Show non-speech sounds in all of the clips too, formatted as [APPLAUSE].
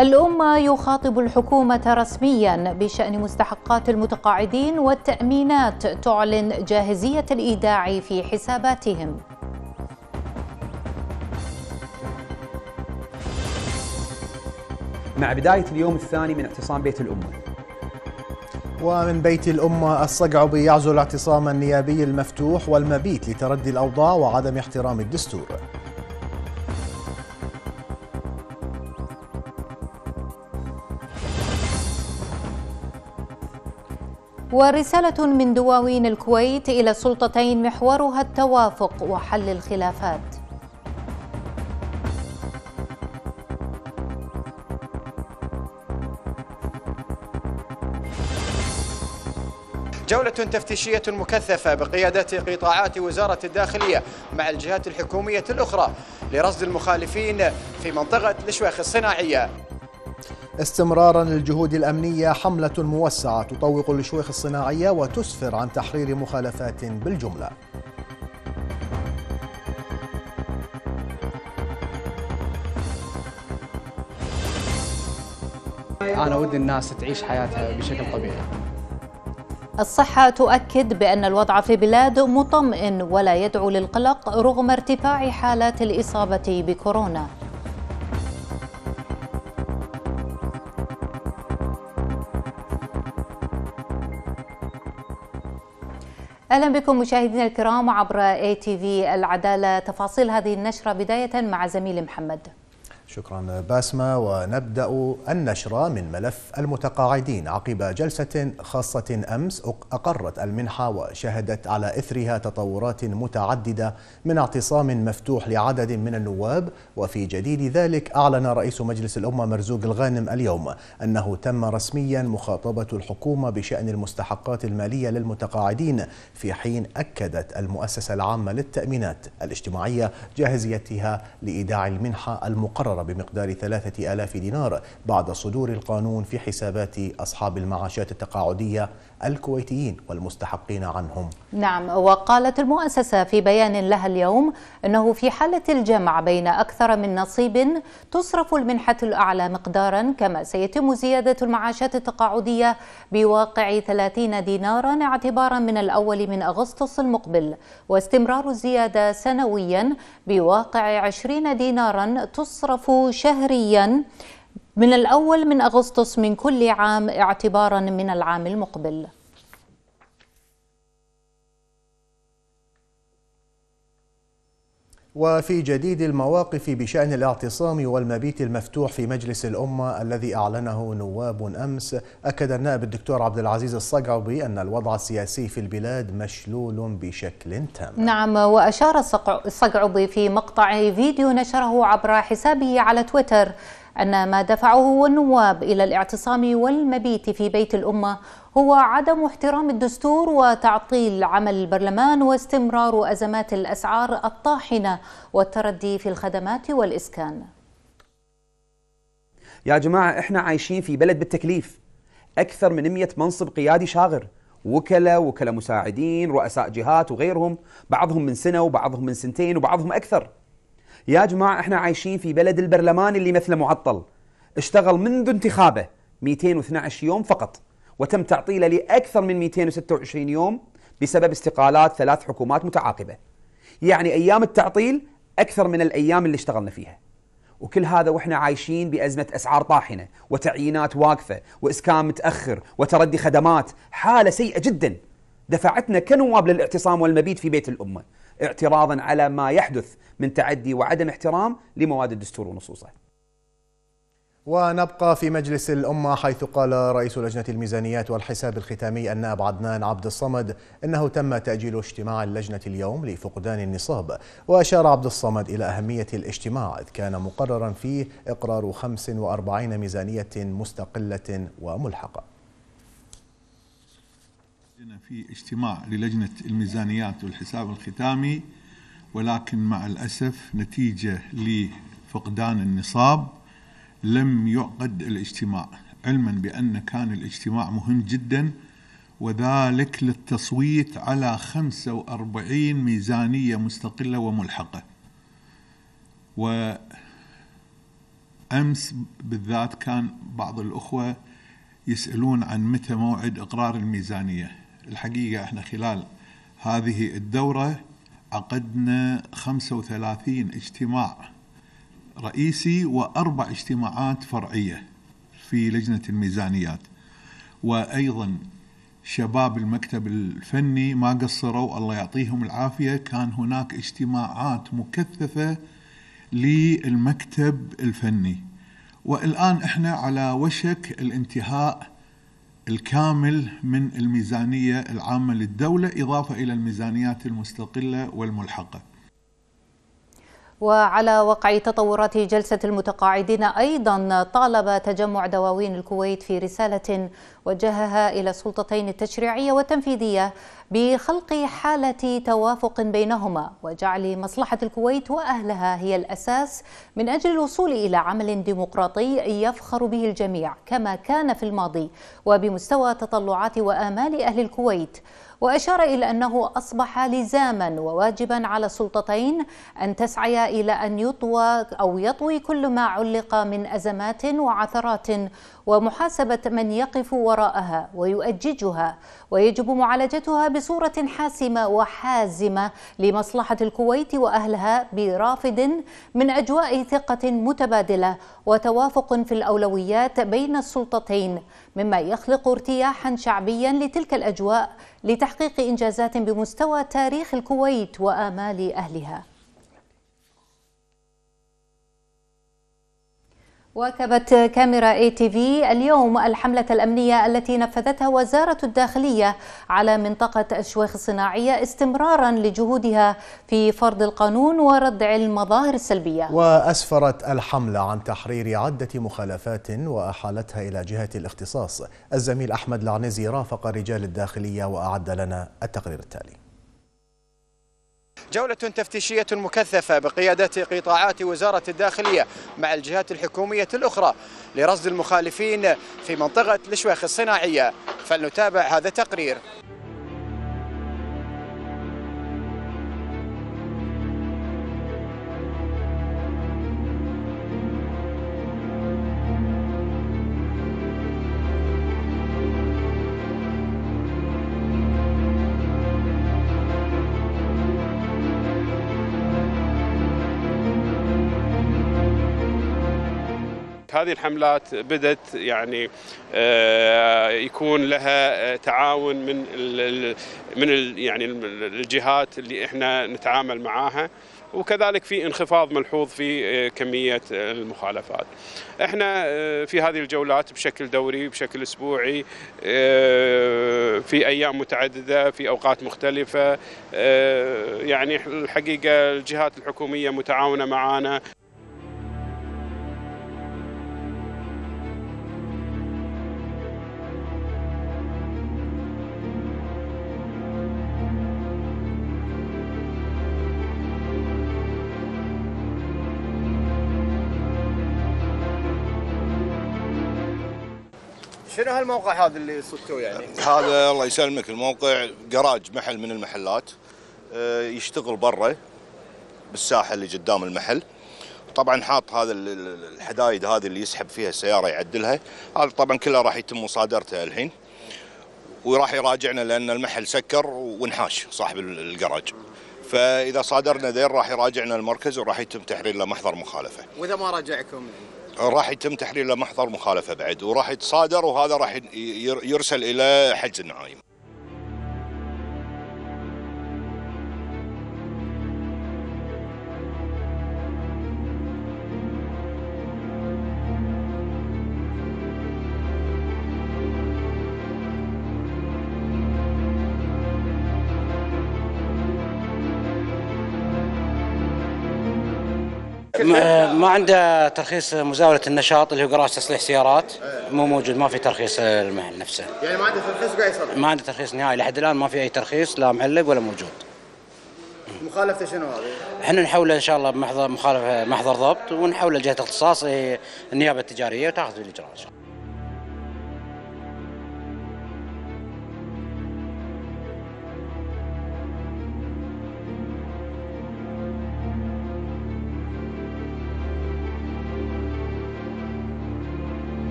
الأمة يخاطب الحكومة رسميا بشأن مستحقات المتقاعدين والتأمينات تعلن جاهزية الإيداع في حساباتهم مع بداية اليوم الثاني من اعتصام بيت الأمة ومن بيت الأمة الصقعبي يعزو الاعتصام النيابي المفتوح والمبيت لتردي الأوضاع وعدم احترام الدستور ورسالة من دواوين الكويت إلى السلطتين محورها التوافق وحل الخلافات جولة تفتيشية مكثفة بقيادة قطاعات وزارة الداخلية مع الجهات الحكومية الأخرى لرصد المخالفين في منطقة لشويخ الصناعية استمرارا للجهود الأمنية حملة موسعة تطوق الشيوخ الصناعية وتسفر عن تحرير مخالفات بالجملة أنا ودي الناس تعيش حياتها بشكل طبيعي الصحة تؤكد بأن الوضع في البلاد مطمئن ولا يدعو للقلق رغم ارتفاع حالات الإصابة بكورونا اهلا بكم مشاهدينا الكرام عبر اي تي في العداله تفاصيل هذه النشره بدايه مع زميلي محمد شكرا باسمة ونبدأ النشرة من ملف المتقاعدين عقب جلسة خاصة أمس أقرت المنحة وشهدت على إثرها تطورات متعددة من اعتصام مفتوح لعدد من النواب وفي جديد ذلك أعلن رئيس مجلس الأمة مرزوق الغانم اليوم أنه تم رسميا مخاطبة الحكومة بشأن المستحقات المالية للمتقاعدين في حين أكدت المؤسسة العامة للتأمينات الاجتماعية جاهزيتها لإيداع المنحة المقررة الحرارة بمقدار ثلاثة آلاف دينار بعد صدور القانون في حسابات أصحاب المعاشات التقاعدية الكويتيين والمستحقين عنهم نعم وقالت المؤسسة في بيان لها اليوم أنه في حالة الجمع بين أكثر من نصيب تصرف المنحة الأعلى مقدارا كما سيتم زيادة المعاشات التقاعدية بواقع 30 دينارا اعتبارا من الأول من أغسطس المقبل واستمرار الزيادة سنويا بواقع 20 دينارا تصرف شهريا من الأول من أغسطس من كل عام اعتبارا من العام المقبل وفي جديد المواقف بشأن الاعتصام والمبيت المفتوح في مجلس الأمة الذي أعلنه نواب أمس أكد النائب الدكتور عبد العزيز الصقعبي أن الوضع السياسي في البلاد مشلول بشكل تام نعم وأشار الصقعبي في مقطع فيديو نشره عبر حسابه على تويتر أن ما دفعه النواب إلى الاعتصام والمبيت في بيت الأمة هو عدم احترام الدستور وتعطيل عمل البرلمان واستمرار أزمات الأسعار الطاحنة والتردي في الخدمات والإسكان يا جماعة إحنا عايشين في بلد بالتكليف أكثر من 100 منصب قيادي شاغر وكلاء وكلاء مساعدين رؤساء جهات وغيرهم بعضهم من سنة وبعضهم من سنتين وبعضهم أكثر يا جماعة احنا عايشين في بلد البرلمان اللي مثله معطل اشتغل منذ انتخابه 212 يوم فقط وتم تعطيله لأكثر من 226 يوم بسبب استقالات ثلاث حكومات متعاقبة يعني أيام التعطيل أكثر من الأيام اللي اشتغلنا فيها وكل هذا واحنا عايشين بأزمة أسعار طاحنة وتعيينات واقفة وإسكان متأخر وتردي خدمات حالة سيئة جدا دفعتنا كنواب للاعتصام والمبيت في بيت الأمة اعتراضا على ما يحدث من تعدي وعدم احترام لمواد الدستور ونصوصه ونبقى في مجلس الأمة حيث قال رئيس لجنة الميزانيات والحساب الختامي النائب عدنان عبد الصمد أنه تم تأجيل اجتماع اللجنة اليوم لفقدان النصاب وأشار عبد الصمد إلى أهمية الاجتماع إذ كان مقررا فيه إقرار 45 ميزانية مستقلة وملحقة لنا في اجتماع للجنة الميزانيات والحساب الختامي ولكن مع الأسف نتيجة لفقدان النصاب لم يعقد الاجتماع علما بأن كان الاجتماع مهم جدا وذلك للتصويت على 45 ميزانية مستقلة وملحقة وأمس بالذات كان بعض الأخوة يسألون عن متى موعد إقرار الميزانية الحقيقة احنا خلال هذه الدورة عقدنا 35 اجتماع رئيسي وأربع اجتماعات فرعية في لجنة الميزانيات وأيضا شباب المكتب الفني ما قصروا الله يعطيهم العافية كان هناك اجتماعات مكثفة للمكتب الفني والآن احنا على وشك الانتهاء الكامل من الميزانية العامة للدولة إضافة إلى الميزانيات المستقلة والملحقة وعلى وقع تطورات جلسة المتقاعدين أيضا طالب تجمع دواوين الكويت في رسالة وجهها إلى السلطتين التشريعية والتنفيذية بخلق حالة توافق بينهما وجعل مصلحة الكويت وأهلها هي الأساس من أجل الوصول إلى عمل ديمقراطي يفخر به الجميع كما كان في الماضي وبمستوى تطلعات وآمال أهل الكويت وأشار إلى أنه أصبح لزاما وواجبا على السلطتين أن تسعي إلى أن يطوى أو يطوي كل ما علق من أزمات وعثرات ومحاسبة من يقف وراء وراءها ويؤججها ويجب معالجتها بصورة حاسمة وحازمة لمصلحة الكويت وأهلها برافد من أجواء ثقة متبادلة وتوافق في الأولويات بين السلطتين مما يخلق ارتياحا شعبيا لتلك الأجواء لتحقيق إنجازات بمستوى تاريخ الكويت وآمال أهلها واكبت كاميرا اي تي في اليوم الحملة الأمنية التي نفذتها وزارة الداخلية على منطقة الشويخ الصناعية استمرارا لجهودها في فرض القانون وردع المظاهر السلبية وأسفرت الحملة عن تحرير عدة مخالفات وأحالتها إلى جهة الاختصاص الزميل أحمد العنزي رافق رجال الداخلية وأعد لنا التقرير التالي جولة تفتيشية مكثفة بقيادة قطاعات وزارة الداخلية مع الجهات الحكومية الأخرى لرصد المخالفين في منطقة الشواخ الصناعية فلنتابع هذا التقرير هذه الحملات بدت يعني آه، يكون لها آه، تعاون من من يعني الجهات اللي احنا نتعامل معاها وكذلك في انخفاض ملحوظ في آه، كميه المخالفات. احنا في هذه الجولات بشكل دوري بشكل اسبوعي في ايام متعدده في اوقات مختلفه يعني الحقيقه الجهات الحكوميه متعاونه معنا شنو هالموقع هذا اللي صدتوه يعني؟ هذا الله يسلمك الموقع جراج محل من المحلات آه، يشتغل برا بالساحه اللي قدام المحل طبعا حاط هذا الحدايد هذه اللي يسحب فيها السياره يعدلها هذا طبعا كله راح يتم مصادرته الحين وراح يراجعنا لان المحل سكر وانحاش صاحب الجراج فاذا صادرنا ذيل راح يراجعنا المركز وراح يتم تحرير له محضر مخالفه واذا ما راجعكم راح يتم تحليله محضر مخالفه بعد وراح يتصادر وهذا راح يرسل الى حجز النعايم [LAUGHS] آه، ما عنده ترخيص مزاوله النشاط اللي هو قراص تصليح سيارات مو موجود ما في ترخيص آه، المهن نفسه يعني ما عنده ترخيص قاعد يصلح ما عنده ترخيص نهائي لحد الان ما في اي ترخيص لا معلق ولا موجود مخالفته شنو هذه؟ احنا نحوله ان شاء الله بمحضر مخالفه محضر ضبط ونحوله لجهه اختصاص إيه، النيابه التجاريه وتاخذ الاجراءات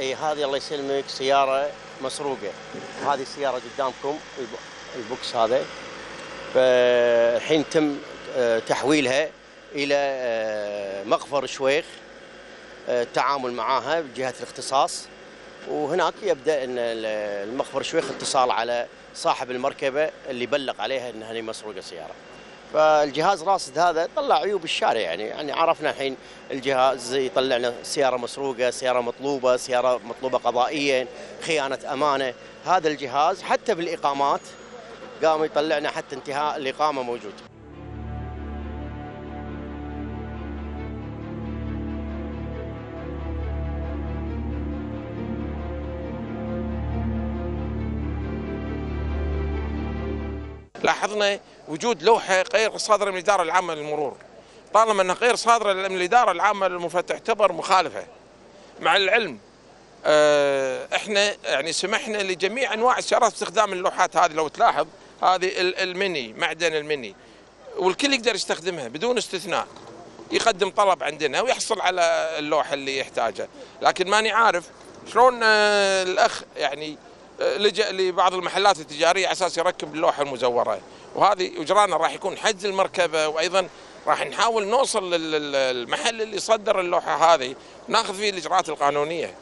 اي هذه الله يسلمك سياره مسروقه هذه السياره قدامكم البوكس هذا فالحين تم آه، تحويلها الى آه، مقفر الشويخ آه، التعامل معها بجهه الاختصاص وهناك يبدا ان المخفر شويخ اتصال على صاحب المركبه اللي بلغ عليها انها مسروقه سياره فالجهاز راصد هذا طلع عيوب الشارع يعني يعني عرفنا الحين الجهاز يطلع لنا سياره مسروقه، سياره مطلوبه، سياره مطلوبه قضائيا، خيانه امانه، هذا الجهاز حتى بالاقامات قام يطلعنا حتى انتهاء الاقامه موجود. لاحظنا وجود لوحه غير صادره من الاداره العامه للمرور طالما انها غير صادره من الاداره العامه للمرور تعتبر مخالفه مع العلم آه، احنا يعني سمحنا لجميع انواع السيارات باستخدام اللوحات هذه لو تلاحظ هذه المني معدن المني والكل يقدر يستخدمها بدون استثناء يقدم طلب عندنا ويحصل على اللوحه اللي يحتاجها لكن ماني عارف شلون آه، الاخ يعني لجأ لبعض المحلات التجارية أساس يركب اللوحة المزورة وهذه أجرانا راح يكون حجز المركبة وأيضا راح نحاول نوصل للمحل اللي صدر اللوحة هذه ناخذ فيه الإجراءات القانونية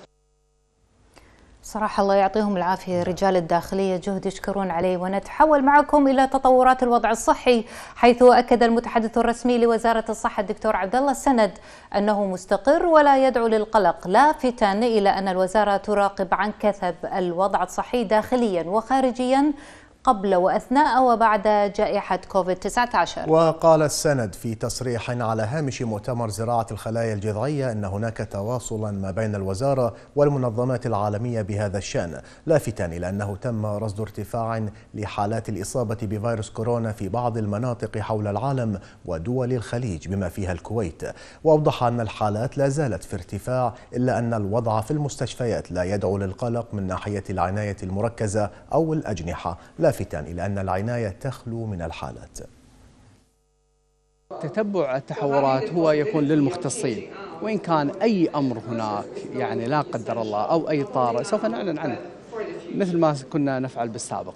صراحة الله يعطيهم العافية رجال الداخلية جهد يشكرون عليه ونتحول معكم إلى تطورات الوضع الصحي حيث أكد المتحدث الرسمي لوزارة الصحة الدكتور عبد الله السند أنه مستقر ولا يدعو للقلق لافتا إلى أن الوزارة تراقب عن كثب الوضع الصحي داخليا وخارجيا قبل وأثناء وبعد جائحة كوفيد-19 وقال السند في تصريح على هامش مؤتمر زراعة الخلايا الجذعية أن هناك تواصلا ما بين الوزارة والمنظمات العالمية بهذا الشأن لافتا إلى أنه تم رصد ارتفاع لحالات الإصابة بفيروس كورونا في بعض المناطق حول العالم ودول الخليج بما فيها الكويت وأوضح أن الحالات لا زالت في ارتفاع إلا أن الوضع في المستشفيات لا يدعو للقلق من ناحية العناية المركزة أو الأجنحة لافتا لافتا إلى أن العناية تخلو من الحالات تتبع التحورات هو يكون للمختصين وإن كان أي أمر هناك يعني لا قدر الله أو أي طارئ سوف نعلن عنه مثل ما كنا نفعل بالسابق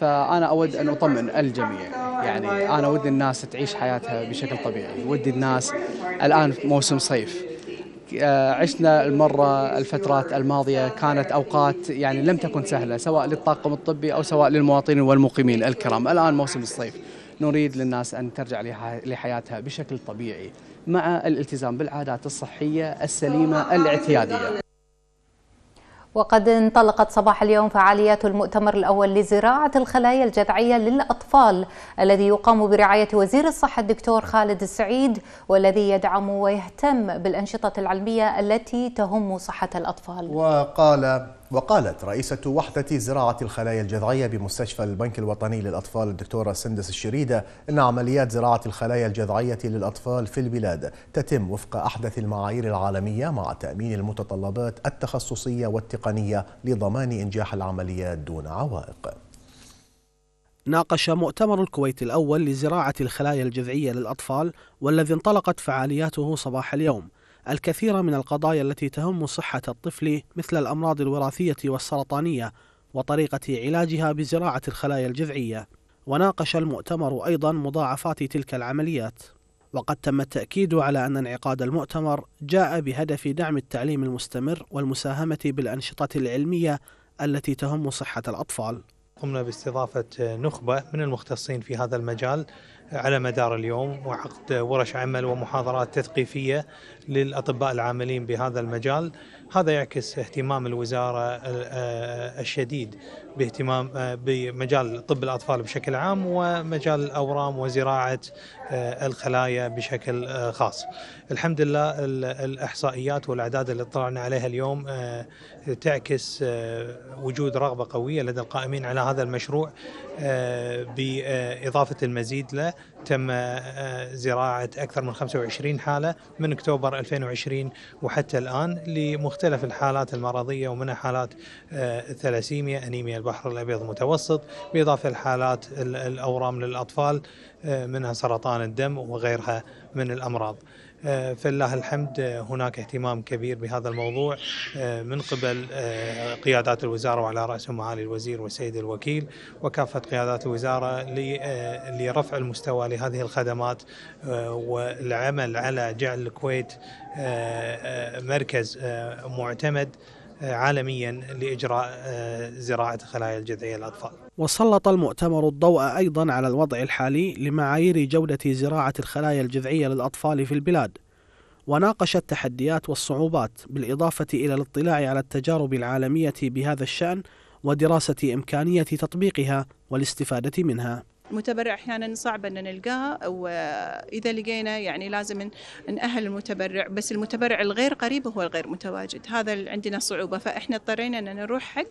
فأنا أود أن أطمئن الجميع يعني أنا أود الناس تعيش حياتها بشكل طبيعي ودي الناس الآن موسم صيف آه، عشنا المرة الفترات الماضية كانت أوقات يعني لم تكن سهلة سواء للطاقم الطبي أو سواء للمواطنين والمقيمين الكرام الآن موسم الصيف نريد للناس أن ترجع لحياتها بشكل طبيعي مع الالتزام بالعادات الصحية السليمة الاعتيادية وقد انطلقت صباح اليوم فعاليات المؤتمر الأول لزراعة الخلايا الجذعية للأطفال الذي يقام برعاية وزير الصحة الدكتور خالد السعيد والذي يدعم ويهتم بالأنشطة العلمية التي تهم صحة الأطفال وقال وقالت رئيسة وحدة زراعة الخلايا الجذعية بمستشفى البنك الوطني للأطفال الدكتورة سندس الشريدة أن عمليات زراعة الخلايا الجذعية للأطفال في البلاد تتم وفق أحدث المعايير العالمية مع تأمين المتطلبات التخصصية والتقنية لضمان إنجاح العمليات دون عوائق ناقش مؤتمر الكويت الأول لزراعة الخلايا الجذعية للأطفال والذي انطلقت فعالياته صباح اليوم الكثير من القضايا التي تهم صحة الطفل مثل الأمراض الوراثية والسرطانية وطريقة علاجها بزراعة الخلايا الجذعية وناقش المؤتمر أيضا مضاعفات تلك العمليات وقد تم التأكيد على أن انعقاد المؤتمر جاء بهدف دعم التعليم المستمر والمساهمة بالأنشطة العلمية التي تهم صحة الأطفال قمنا باستضافة نخبة من المختصين في هذا المجال على مدار اليوم وعقد ورش عمل ومحاضرات تثقيفيه للاطباء العاملين بهذا المجال هذا يعكس اهتمام الوزارة آه، الشديد باهتمام آه، بمجال طب الأطفال بشكل عام ومجال الأورام وزراعة آه، الخلايا بشكل خاص الحمد لله الإحصائيات والأعداد اللي اطلعنا عليها اليوم تعكس وجود رغبة قوية لدى القائمين على هذا المشروع بإضافة المزيد له تم زراعة أكثر من 25 حالة من أكتوبر 2020 وحتى الآن لمختلف مختلف الحالات المرضية ومنها حالات الثلاسيميا آه، أنيميا البحر الأبيض المتوسط بإضافة لحالات الأورام للأطفال آه، منها سرطان الدم وغيرها من الأمراض آه، فلله الحمد آه، هناك اهتمام كبير بهذا الموضوع آه، من قبل قيادات الوزارة وعلى رأسهم معالي الوزير والسيد الوكيل وكافة قيادات الوزارة لرفع المستوى لهذه الخدمات والعمل على جعل الكويت مركز معتمد عالميا لإجراء زراعة خلايا الجذعية للأطفال وسلط المؤتمر الضوء أيضا على الوضع الحالي لمعايير جودة زراعة الخلايا الجذعية للأطفال في البلاد وناقش التحديات والصعوبات بالإضافة إلى الاطلاع على التجارب العالمية بهذا الشأن ودراسة إمكانية تطبيقها والاستفادة منها المتبرع احيانا صعب ان نلقاه واذا لقينا يعني لازم ناهل المتبرع بس المتبرع الغير قريب هو الغير متواجد هذا اللي عندنا صعوبه فاحنا اضطرينا ان نروح حق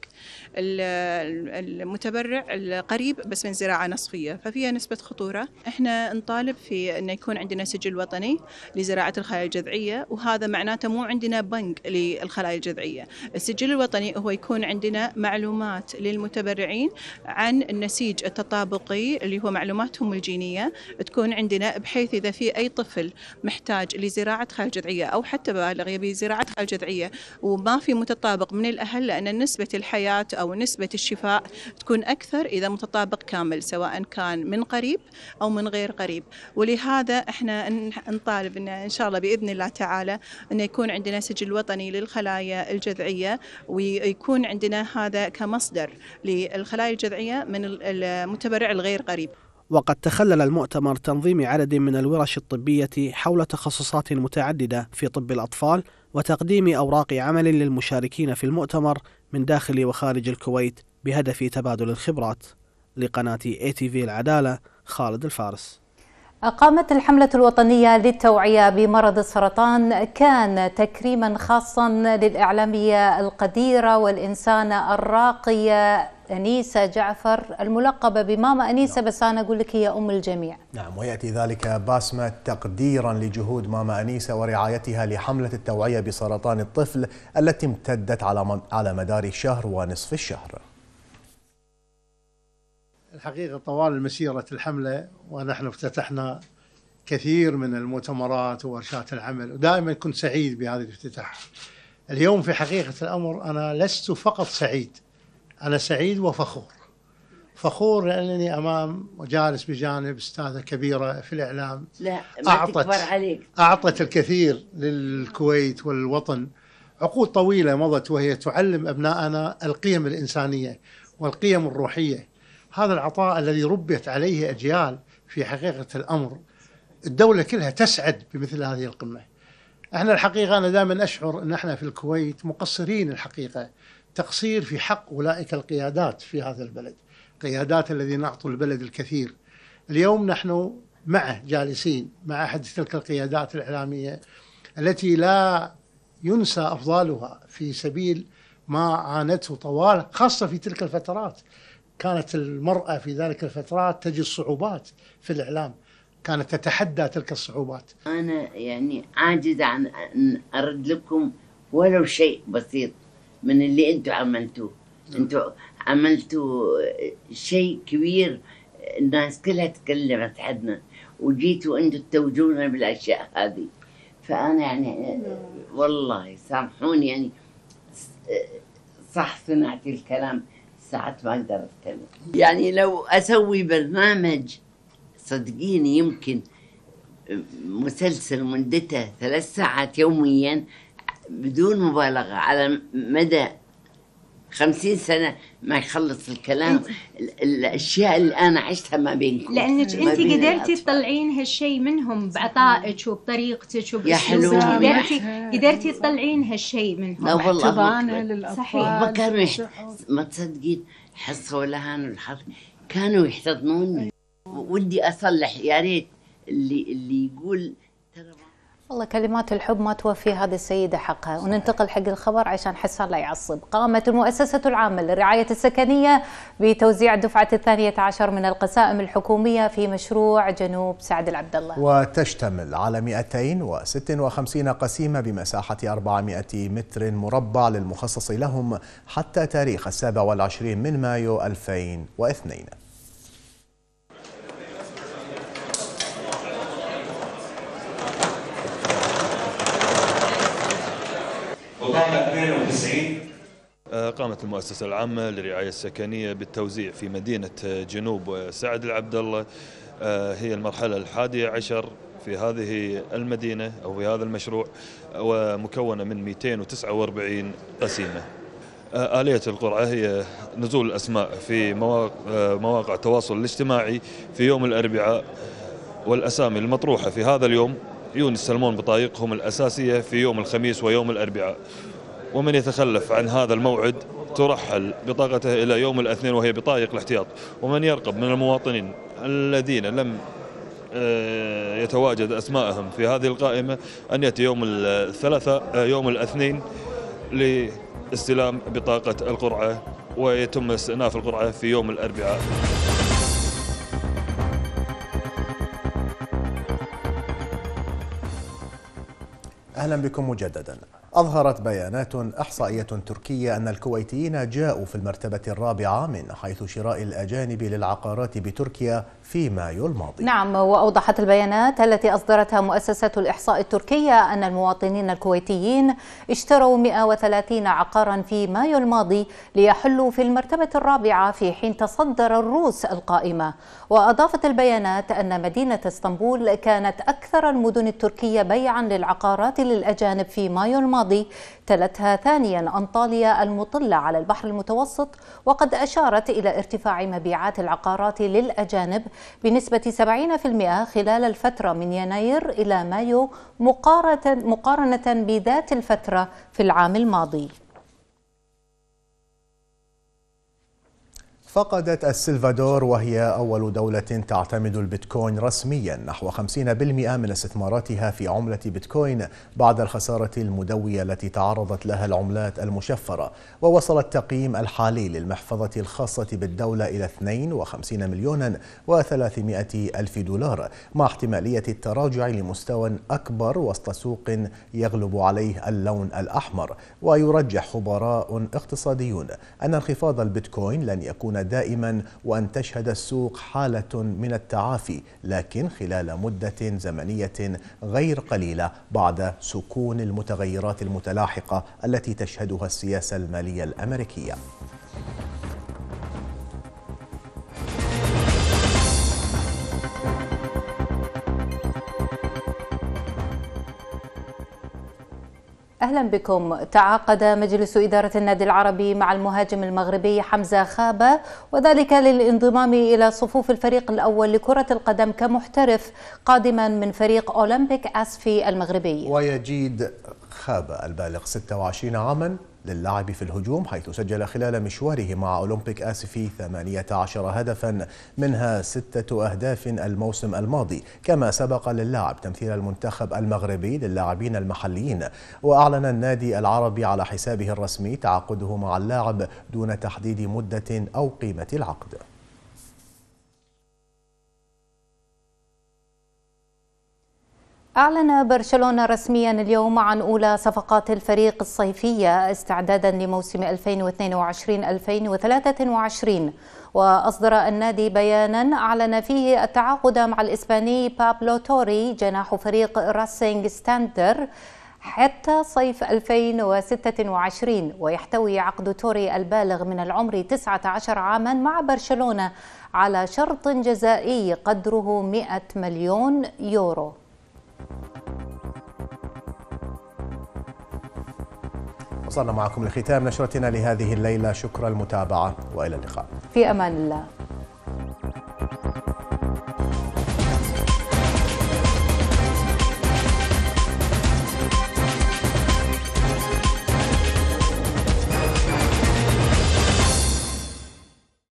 المتبرع القريب بس من زراعه نصفيه ففيها نسبه خطوره احنا نطالب في ان يكون عندنا سجل وطني لزراعه الخلايا الجذعيه وهذا معناته مو عندنا بنك للخلايا الجذعيه السجل الوطني هو يكون عندنا معلومات للمتبرعين عن النسيج التطابقي اللي هو معلوماتهم الجينيه تكون عندنا بحيث اذا في اي طفل محتاج لزراعه خال جذعيه او حتى بالغ يبي زراعه خال جذعيه وما في متطابق من الاهل لان نسبه الحياه او نسبه الشفاء تكون اكثر اذا متطابق كامل سواء كان من قريب او من غير قريب ولهذا احنا نطالب ان ان شاء الله باذن الله تعالى ان يكون عندنا سجل وطني للخلايا الجذعيه ويكون عندنا هذا كمصدر للخلايا الجذعيه من المتبرع الغير قريب القريب وقد تخلل المؤتمر تنظيم عدد من الورش الطبية حول تخصصات متعددة في طب الأطفال وتقديم أوراق عمل للمشاركين في المؤتمر من داخل وخارج الكويت بهدف تبادل الخبرات لقناة اي تي في العدالة خالد الفارس أقامت الحملة الوطنية للتوعية بمرض السرطان كان تكريما خاصا للإعلامية القديرة والإنسانة الراقية أنيسة جعفر الملقبة بماما أنيسة نعم. بس أنا أقول لك هي أم الجميع نعم ويأتي ذلك باسمة تقديرا لجهود ماما أنيسة ورعايتها لحملة التوعية بسرطان الطفل التي امتدت على, على مدار شهر ونصف الشهر الحقيقة طوال مسيرة الحملة ونحن افتتحنا كثير من المؤتمرات وورشات العمل ودائما كنت سعيد بهذه الافتتاح اليوم في حقيقة الأمر أنا لست فقط سعيد أنا سعيد وفخور فخور لأنني أمام وجالس بجانب أستاذة كبيرة في الإعلام لا ما أعطت تكبر عليك أعطت الكثير للكويت والوطن عقود طويلة مضت وهي تعلم أبنائنا القيم الإنسانية والقيم الروحية هذا العطاء الذي ربيت عليه أجيال في حقيقة الأمر الدولة كلها تسعد بمثل هذه القمة احنا الحقيقة أنا دائما أشعر أن احنا في الكويت مقصرين الحقيقة تقصير في حق أولئك القيادات في هذا البلد قيادات الذين أعطوا البلد الكثير اليوم نحن معه جالسين مع أحد تلك القيادات الإعلامية التي لا ينسى أفضالها في سبيل ما عانته طوال خاصة في تلك الفترات كانت المرأة في ذلك الفترات تجد صعوبات في الإعلام كانت تتحدى تلك الصعوبات أنا يعني عاجز عن أن أرد لكم ولو شيء بسيط من اللي انتم عملتوه نعم. انتم عملتوا شيء كبير الناس كلها تكلمت عنا وجيتوا انتم توجونا بالاشياء هذه فانا يعني نعم. والله سامحوني يعني صح صنعت الكلام ساعات ما اقدر اتكلم يعني لو اسوي برنامج صدقيني يمكن مسلسل مدته ثلاث ساعات يوميا بدون مبالغة على مدى خمسين سنة ما يخلص الكلام الأشياء اللي أنا عشتها ما بينكم لأنك أنت قدرتي تطلعين هالشيء منهم بعطائك وبطريقتك وبأسلوبك قدرتي قدرتي تطلعين هالشيء منهم لا والله صحيح ما كانوا ما تصدقين حصة ولا هان الحرف كانوا يحتضنوني أيوة. ودي أصلح يا ريت اللي اللي يقول والله كلمات الحب ما توفي هذه السيدة حقها صحيح. وننتقل حق الخبر عشان حسان لا يعصب قامت المؤسسة العامة للرعاية السكنية بتوزيع الدفعة الثانية عشر من القسائم الحكومية في مشروع جنوب سعد العبد الله وتشتمل على 256 قسيمة بمساحة 400 متر مربع للمخصص لهم حتى تاريخ السابع والعشرين من مايو 2002 وقبل 92 آه، قامت المؤسسة العامة للرعاية السكنية بالتوزيع في مدينة جنوب سعد العبد الله آه، هي المرحلة الحادية عشر في هذه المدينة أو في هذا المشروع ومكونة من 249 قسيمة آه، آلية القرعة هي نزول الأسماء في مواقع التواصل الاجتماعي في يوم الأربعاء والأسامي المطروحة في هذا اليوم يونس السلمون بطايقهم الأساسية في يوم الخميس ويوم الأربعاء ومن يتخلف عن هذا الموعد ترحل بطاقته إلى يوم الاثنين وهي بطايق الاحتياط ومن يرقب من المواطنين الذين لم آه، يتواجد أسمائهم في هذه القائمة أن يأتي يوم الثلاثاء آه، يوم الاثنين لاستلام بطاقة القرعة ويتم استئناف القرعة في يوم الأربعاء أهلا بكم مجددا أظهرت بيانات إحصائية تركية أن الكويتيين جاءوا في المرتبة الرابعة من حيث شراء الأجانب للعقارات بتركيا في مايو الماضي نعم وأوضحت البيانات التي أصدرتها مؤسسة الإحصاء التركية أن المواطنين الكويتيين اشتروا 130 عقارا في مايو الماضي ليحلوا في المرتبة الرابعة في حين تصدر الروس القائمة وأضافت البيانات أن مدينة اسطنبول كانت أكثر المدن التركية بيعا للعقارات للأجانب في مايو الماضي تلتها ثانيا أنطاليا المطلة على البحر المتوسط وقد أشارت إلى ارتفاع مبيعات العقارات للأجانب بنسبة 70% خلال الفترة من يناير إلى مايو مقارنة بذات الفترة في العام الماضي فقدت السلفادور وهي أول دولة تعتمد البيتكوين رسميا نحو 50% من استثماراتها في عملة بيتكوين بعد الخسارة المدوية التي تعرضت لها العملات المشفرة ووصل التقييم الحالي للمحفظة الخاصة بالدولة إلى 52 مليونا و300 ألف دولار مع احتمالية التراجع لمستوى أكبر وسط سوق يغلب عليه اللون الأحمر ويرجح خبراء اقتصاديون أن انخفاض البيتكوين لن يكون دائما وأن تشهد السوق حالة من التعافي لكن خلال مدة زمنية غير قليلة بعد سكون المتغيرات المتلاحقة التي تشهدها السياسة المالية الأمريكية أهلا بكم تعاقد مجلس إدارة النادي العربي مع المهاجم المغربي حمزة خابة وذلك للانضمام إلى صفوف الفريق الأول لكرة القدم كمحترف قادما من فريق أولمبيك أسفي المغربي ويجيد خابة البالغ 26 عاما للاعب في الهجوم حيث سجل خلال مشواره مع أولمبيك آسفي 18 هدفا منها ستة أهداف الموسم الماضي كما سبق للاعب تمثيل المنتخب المغربي للاعبين المحليين وأعلن النادي العربي على حسابه الرسمي تعاقده مع اللاعب دون تحديد مدة أو قيمة العقد أعلن برشلونة رسميا اليوم عن أولى صفقات الفريق الصيفية استعدادا لموسم 2022-2023 وأصدر النادي بيانا أعلن فيه التعاقد مع الإسباني بابلو توري جناح فريق راسينج ستاندر حتى صيف 2026 ويحتوي عقد توري البالغ من العمر 19 عاما مع برشلونة على شرط جزائي قدره 100 مليون يورو وصلنا معكم لختام نشرتنا لهذه الليلة شكرا المتابعة وإلى اللقاء في أمان الله